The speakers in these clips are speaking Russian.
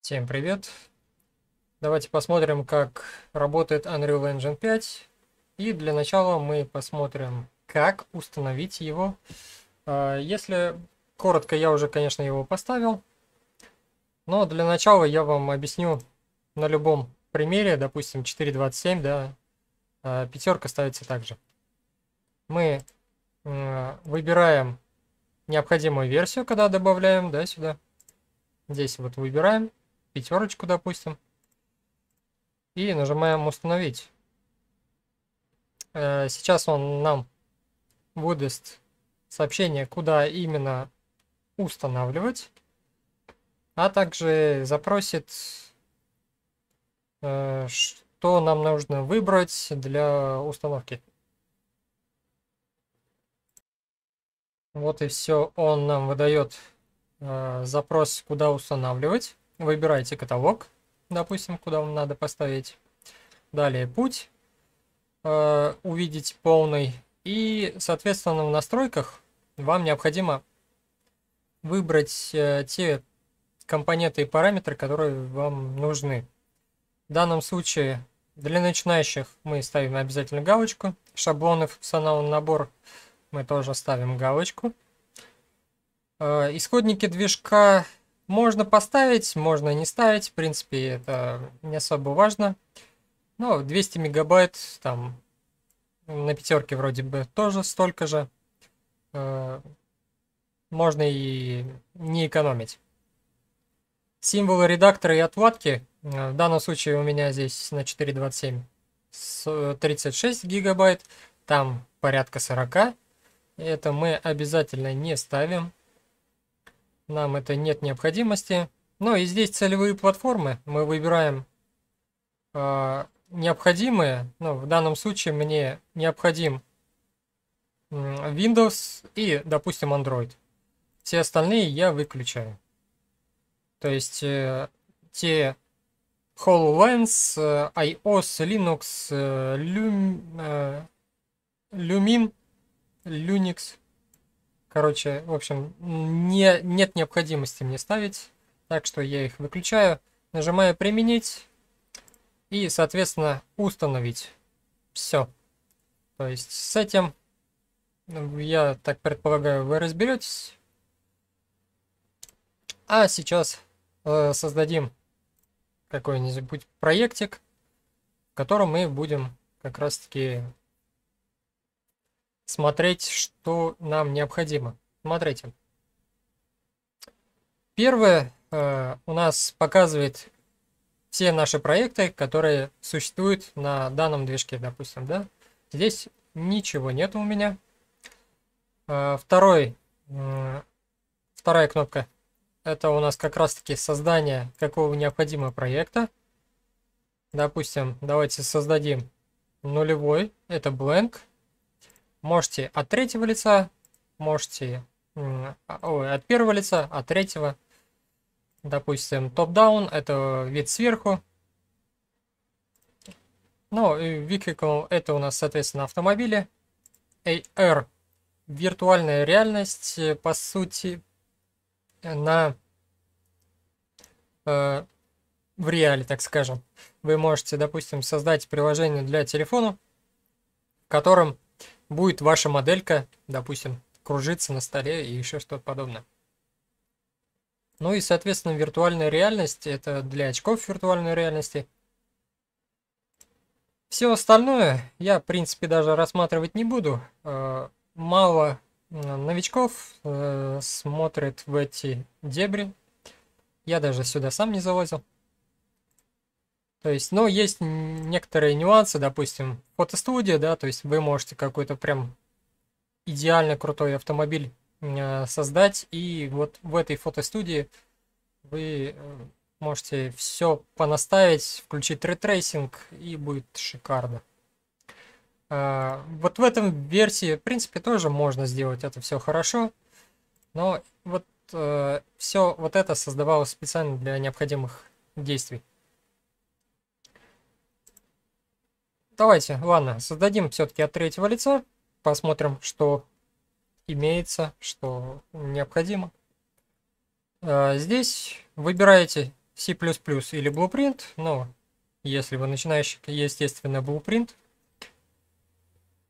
Всем привет! Давайте посмотрим, как работает Unreal Engine 5. И для начала мы посмотрим, как установить его. А, если коротко, я уже, конечно, его поставил. Но для начала я вам объясню на любом примере, допустим, 4.27, да, а, пятерка ставится также. Мы выбираем необходимую версию, когда добавляем, да, сюда. Здесь вот выбираем пятерочку, допустим. И нажимаем установить. Э, сейчас он нам выдаст сообщение, куда именно устанавливать. А также запросит, э, что нам нужно выбрать для установки. Вот и все. Он нам выдает э, запрос, куда устанавливать. Выбираете каталог, допустим, куда вам надо поставить. Далее путь. Э, увидеть полный. И, соответственно, в настройках вам необходимо выбрать э, те компоненты и параметры, которые вам нужны. В данном случае для начинающих мы ставим обязательно галочку. Шаблоны функционален набор мы тоже ставим галочку. Э, исходники движка можно поставить, можно не ставить, в принципе, это не особо важно. Но 200 мегабайт, там, на пятерке вроде бы тоже столько же. Э, можно и не экономить. Символы редактора и отладки. Э, в данном случае у меня здесь на 4.27 36 э, гигабайт, там порядка 40. Это мы обязательно не ставим. Нам это нет необходимости. но ну и здесь целевые платформы. Мы выбираем э, необходимые. Ну, в данном случае мне необходим Windows и, допустим, Android. Все остальные я выключаю. То есть э, те HoloLens, э, iOS, Linux, э, Lum, э, Lumin, Linux, Короче, в общем, не, нет необходимости мне ставить, так что я их выключаю. Нажимаю «Применить» и, соответственно, «Установить». Все. То есть с этим, ну, я так предполагаю, вы разберетесь. А сейчас э, создадим какой-нибудь проектик, в котором мы будем как раз-таки смотреть, что нам необходимо. Смотрите. Первое э, у нас показывает все наши проекты, которые существуют на данном движке, допустим, да. Здесь ничего нет у меня. Э, второй, э, вторая кнопка это у нас как раз таки создание какого необходимого проекта. Допустим, давайте создадим нулевой, это blank. Можете от третьего лица, можете а, ой, от первого лица, от третьего. Допустим, топ-даун, это вид сверху. Ну, vehicle это у нас, соответственно, автомобили. AR виртуальная реальность, э, по сути, на э, в реале, так скажем. Вы можете, допустим, создать приложение для телефона, в котором будет ваша моделька, допустим, кружиться на столе и еще что-то подобное. Ну и, соответственно, виртуальная реальность, это для очков виртуальной реальности. Все остальное я, в принципе, даже рассматривать не буду. Э, мало новичков э, смотрит в эти дебри. Я даже сюда сам не залазил. То есть, но ну, есть некоторые нюансы, допустим, фотостудия, да, то есть вы можете какой-то прям идеально крутой автомобиль э, создать, и вот в этой фотостудии вы э, можете все понаставить, включить ретрейсинг, и будет шикарно. Э, вот в этом версии, в принципе, тоже можно сделать это все хорошо, но вот все вот это создавалось специально для необходимых действий. Давайте, ладно, создадим все-таки от третьего лица. Посмотрим, что имеется, что необходимо. А, здесь выбираете C++ или Blueprint. но ну, если вы начинающий, естественно, Blueprint.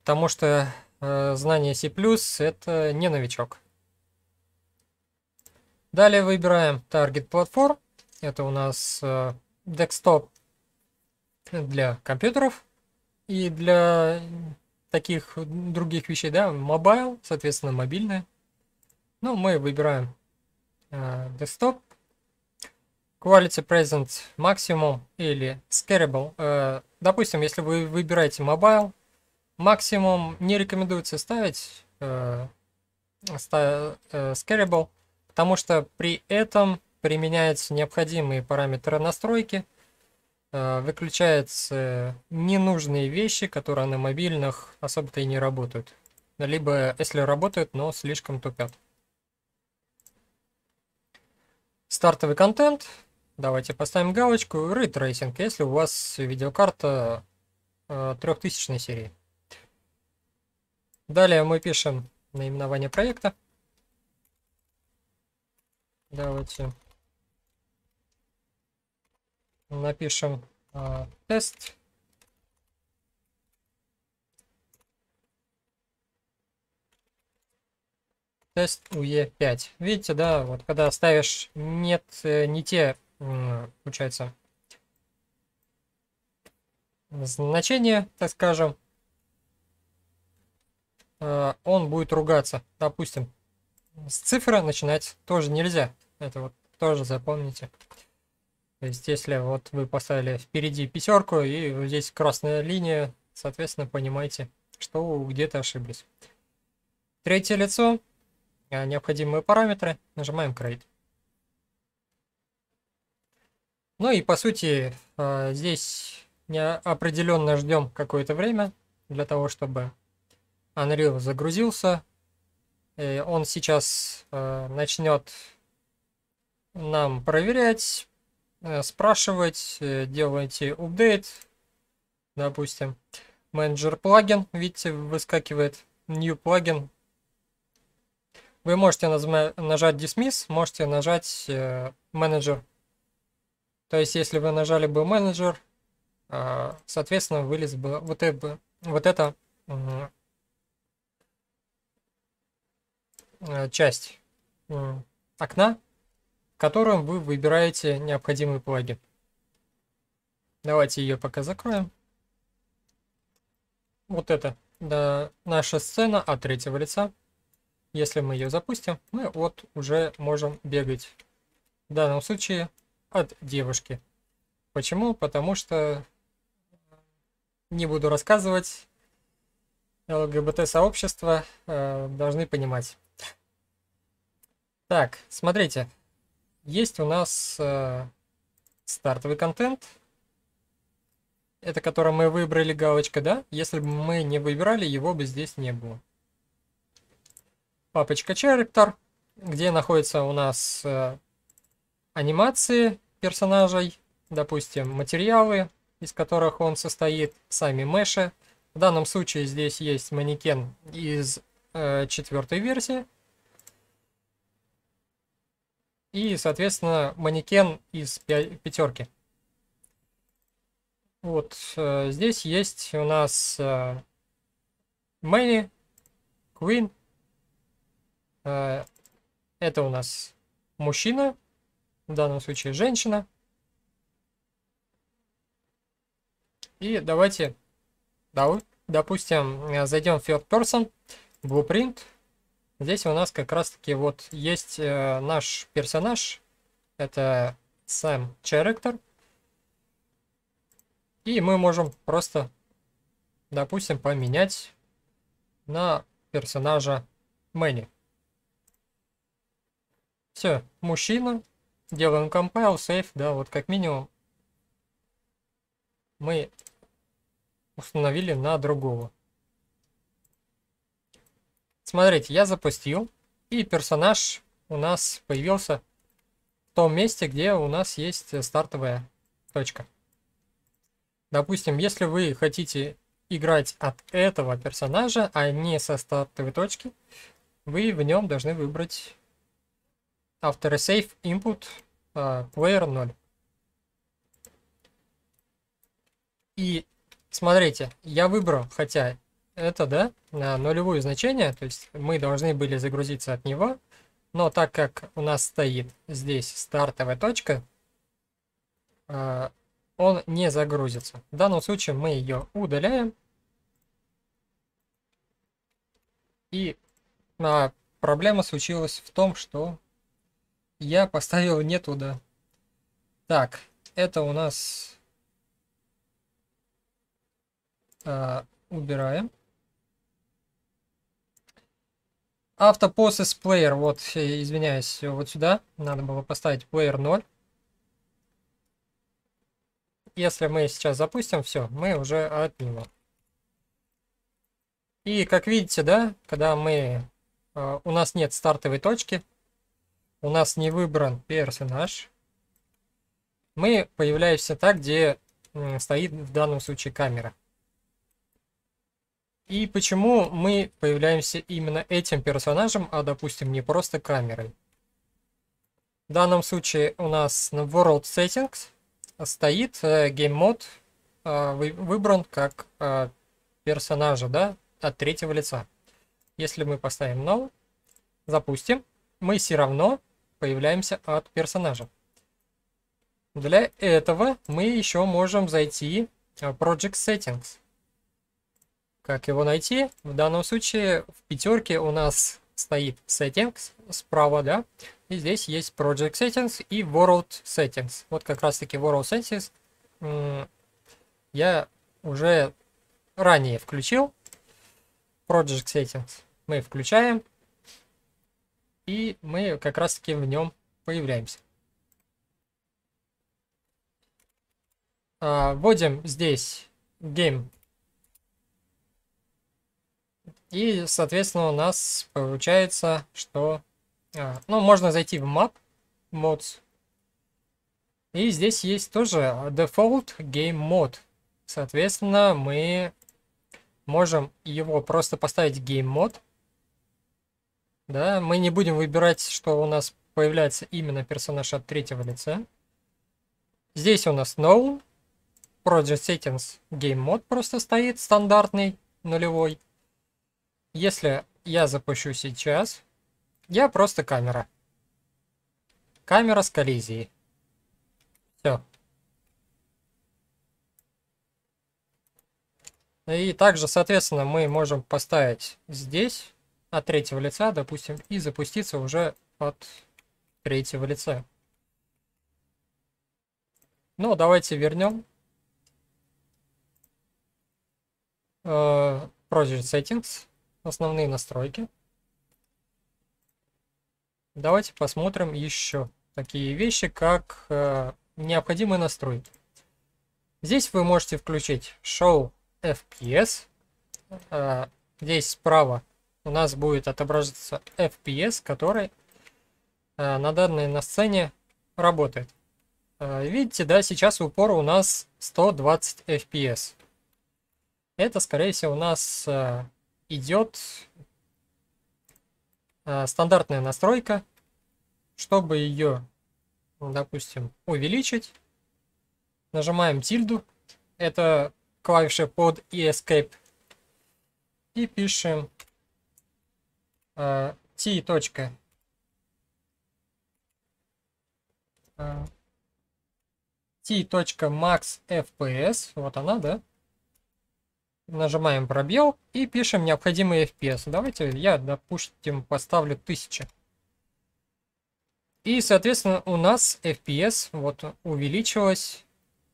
Потому что э, знание C++ это не новичок. Далее выбираем Target Platform. Это у нас э, десктоп для компьютеров. И для таких других вещей, да, мобайл, соответственно, мобильное. Ну, мы выбираем э, desktop, quality present maximum или scalable. Э, допустим, если вы выбираете мобайл, максимум не рекомендуется ставить э, ста, э, scalable, потому что при этом применяются необходимые параметры настройки – Э, выключаются ненужные вещи, которые на мобильных особо-то и не работают. Либо, если работают, но слишком тупят. Стартовый контент. Давайте поставим галочку Ray если у вас видеокарта э, 3000 серии. Далее мы пишем наименование проекта. Давайте напишем э, тест. Тест UE5. Видите, да, вот когда ставишь нет, э, не те, получается, значения, так скажем, э, он будет ругаться. Допустим, с цифры начинать тоже нельзя. Это вот тоже запомните. То есть, если вот вы поставили впереди пятерку, и здесь красная линия, соответственно, понимаете, что где-то ошиблись. Третье лицо, а, необходимые параметры, нажимаем Create. Ну и по сути, а, здесь определенно ждем какое-то время для того, чтобы Unreal загрузился. И э, он сейчас а, начнет нам проверять Э, спрашивать, э, делаете update, допустим, менеджер плагин, видите, выскакивает new плагин. Вы можете нажать dismiss, можете нажать э, менеджер. То есть, если вы нажали бы менеджер, соответственно, вылез бы вот это, вот эта часть окна, которым вы выбираете необходимый плагин. Давайте ее пока закроем. Вот это да, наша сцена от третьего лица. Если мы ее запустим, мы вот уже можем бегать. В данном случае от девушки. Почему? Потому что не буду рассказывать. лгбт сообщество э, должны понимать. Так, смотрите есть у нас э, стартовый контент. Это который мы выбрали, галочка, да? Если бы мы не выбирали, его бы здесь не было. Папочка Character, где находятся у нас э, анимации персонажей, допустим, материалы, из которых он состоит, сами меши. В данном случае здесь есть манекен из э, четвертой версии, и, соответственно, манекен из пятерки. Вот э, здесь есть у нас э, Мэри, Queen. Э, это у нас мужчина, в данном случае женщина. И давайте, да, допустим, э, зайдем в third person, blueprint, Здесь у нас как раз-таки вот есть э, наш персонаж. Это сам Character. И мы можем просто, допустим, поменять на персонажа Мэнни. Все, мужчина. Делаем compile, save, да, вот как минимум мы установили на другого. Смотрите, я запустил, и персонаж у нас появился в том месте, где у нас есть стартовая точка. Допустим, если вы хотите играть от этого персонажа, а не со стартовой точки, вы в нем должны выбрать Aftersafe Input uh, Player 0. И смотрите, я выбрал, хотя это, да, на нулевое значение, то есть мы должны были загрузиться от него, но так как у нас стоит здесь стартовая точка, а, он не загрузится. В данном случае мы ее удаляем. И а, проблема случилась в том, что я поставил не туда. Так, это у нас а, убираем. Автопос из player, вот, э, извиняюсь, э, вот сюда надо было поставить плеер 0. Если мы сейчас запустим, все, мы уже от него. И как видите, да, когда мы, э, у нас нет стартовой точки, у нас не выбран персонаж, мы появляемся так, где э, стоит в данном случае камера. И почему мы появляемся именно этим персонажем, а допустим не просто камерой. В данном случае у нас на World Settings стоит э, Game Mode, э, выбран как э, персонажа, да, от третьего лица. Если мы поставим No, запустим, мы все равно появляемся от персонажа. Для этого мы еще можем зайти в Project Settings. Как его найти? В данном случае в пятерке у нас стоит Settings справа, да? И здесь есть Project Settings и World Settings. Вот как раз таки World Settings я уже ранее включил. Project Settings мы включаем. И мы как раз таки в нем появляемся. А, вводим здесь Game и, соответственно, у нас получается, что... А, ну, можно зайти в map mods. И здесь есть тоже default game mode. Соответственно, мы можем его просто поставить game мод. Да, мы не будем выбирать, что у нас появляется именно персонаж от третьего лица. Здесь у нас no. Project Settings Game Mode просто стоит, стандартный, нулевой. Если я запущу сейчас, я просто камера. Камера с коллизией. Все. И также, соответственно, мы можем поставить здесь от третьего лица, допустим, и запуститься уже от третьего лица. Ну, давайте вернем. Project э, Settings основные настройки. Давайте посмотрим еще такие вещи, как э, необходимые настройки. Здесь вы можете включить Show FPS. Э, здесь справа у нас будет отображаться FPS, который э, на данной на сцене работает. Э, видите, да, сейчас упор у нас 120 FPS. Это, скорее всего, у нас э, идет э, стандартная настройка. Чтобы ее, допустим, увеличить, нажимаем тильду. Это клавиша под Escape. И пишем э, t. Э, t.max fps. Вот она, да? Нажимаем пробел и пишем необходимый FPS. Давайте я, допустим, поставлю 1000. И, соответственно, у нас FPS вот увеличилось,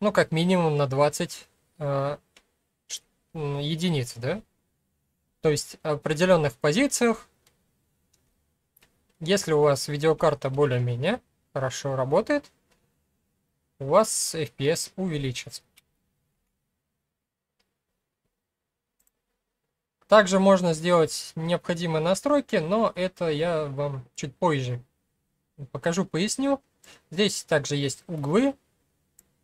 ну, как минимум на 20 э, единиц, да? То есть определенных позициях, если у вас видеокарта более-менее хорошо работает, у вас FPS увеличится. Также можно сделать необходимые настройки, но это я вам чуть позже покажу, поясню. Здесь также есть углы.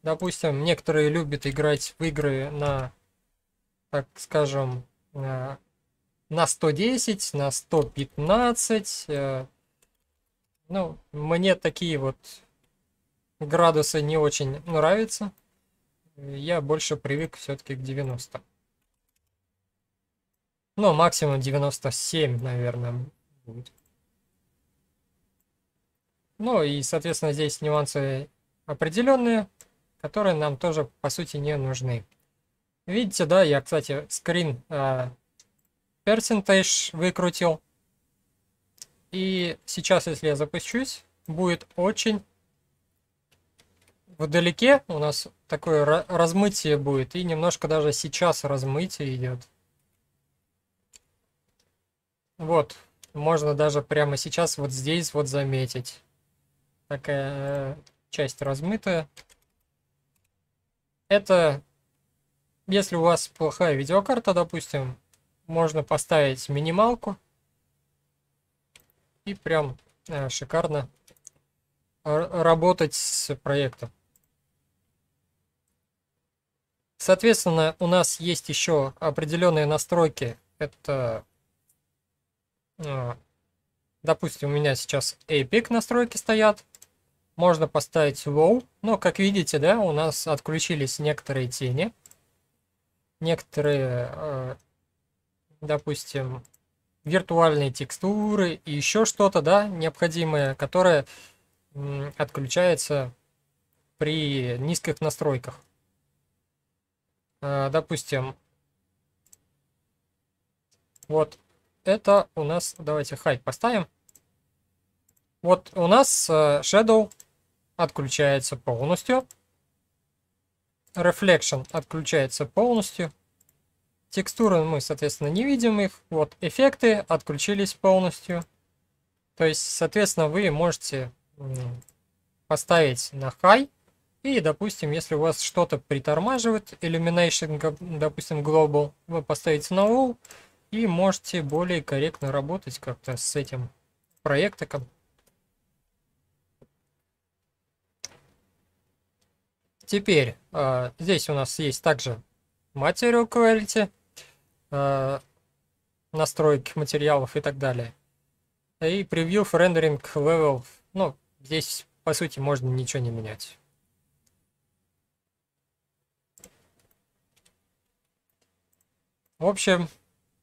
Допустим, некоторые любят играть в игры на, так скажем, э, на 110, на 115. Э, ну, мне такие вот градусы не очень нравятся. Я больше привык все-таки к 90. Ну, максимум 97, наверное, будет. Ну и, соответственно, здесь нюансы определенные, которые нам тоже, по сути, не нужны. Видите, да, я, кстати, скрин э, а, percentage выкрутил. И сейчас, если я запущусь, будет очень вдалеке у нас такое размытие будет. И немножко даже сейчас размытие идет. Вот, можно даже прямо сейчас вот здесь вот заметить. Такая э, часть размытая. Это, если у вас плохая видеокарта, допустим, можно поставить минималку. И прям э, шикарно э, работать с проектом. Соответственно, у нас есть еще определенные настройки. Это а, допустим, у меня сейчас APIC настройки стоят, можно поставить low, но, как видите, да, у нас отключились некоторые тени, некоторые, а, допустим, виртуальные текстуры и еще что-то, да, необходимое, которое отключается при низких настройках. А, допустим, вот это у нас, давайте хайд поставим. Вот у нас э, Shadow отключается полностью. Reflection отключается полностью. Текстуры мы, соответственно, не видим их. Вот эффекты отключились полностью. То есть, соответственно, вы можете поставить на хай И, допустим, если у вас что-то притормаживает, Illumination, допустим, Global, вы поставите на low и можете более корректно работать как-то с этим проектом. Теперь э, здесь у нас есть также Material Quality, э, настройки материалов и так далее. И Preview Rendering Level. Ну, здесь по сути можно ничего не менять. В общем,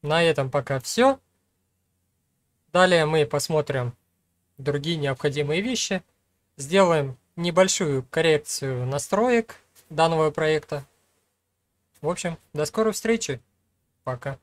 на этом пока все. Далее мы посмотрим другие необходимые вещи. Сделаем небольшую коррекцию настроек данного проекта. В общем, до скорой встречи. Пока.